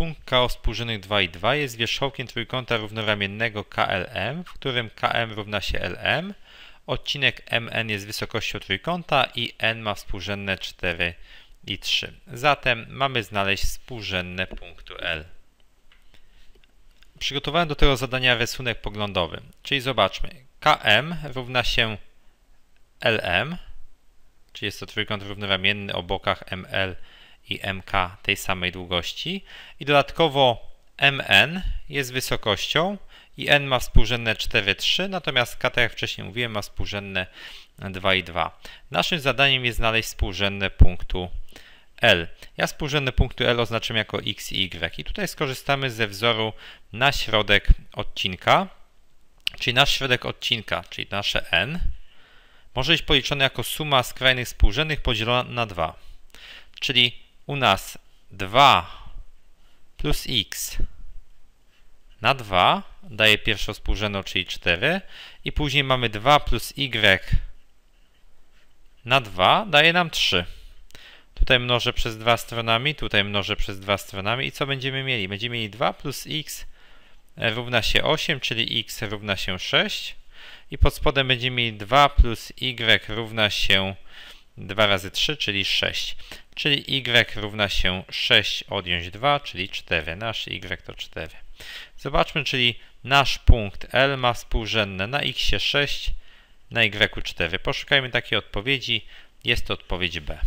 Punkt K współrzędnych 2 i 2 jest wierzchołkiem trójkąta równoramiennego KLM, w którym KM równa się LM. Odcinek MN jest wysokością trójkąta i N ma współrzędne 4 i 3. Zatem mamy znaleźć współrzędne punktu L. Przygotowałem do tego zadania rysunek poglądowy, czyli zobaczmy. KM równa się LM, czyli jest to trójkąt równoramienny o bokach ML i MK tej samej długości i dodatkowo MN jest wysokością i N ma współrzędne 4,3, natomiast K, tak jak wcześniej mówiłem, ma współrzędne 2,2. Naszym zadaniem jest znaleźć współrzędne punktu L. Ja współrzędne punktu L oznaczam jako X i Y. I tutaj skorzystamy ze wzoru na środek odcinka, czyli nasz środek odcinka, czyli nasze N, może być policzone jako suma skrajnych współrzędnych podzielona na 2. Czyli u nas 2 plus x na 2 daje pierwszą współrzędną, czyli 4 i później mamy 2 plus y na 2 daje nam 3. Tutaj mnożę przez 2 stronami, tutaj mnożę przez 2 stronami i co będziemy mieli? Będziemy mieli 2 plus x równa się 8, czyli x równa się 6 i pod spodem będziemy mieli 2 plus y równa się 2 razy 3, czyli 6 czyli y równa się 6 odjąć 2, czyli 4. Nasz y to 4. Zobaczmy, czyli nasz punkt L ma współrzędne na x 6, na y 4. Poszukajmy takiej odpowiedzi. Jest to odpowiedź B.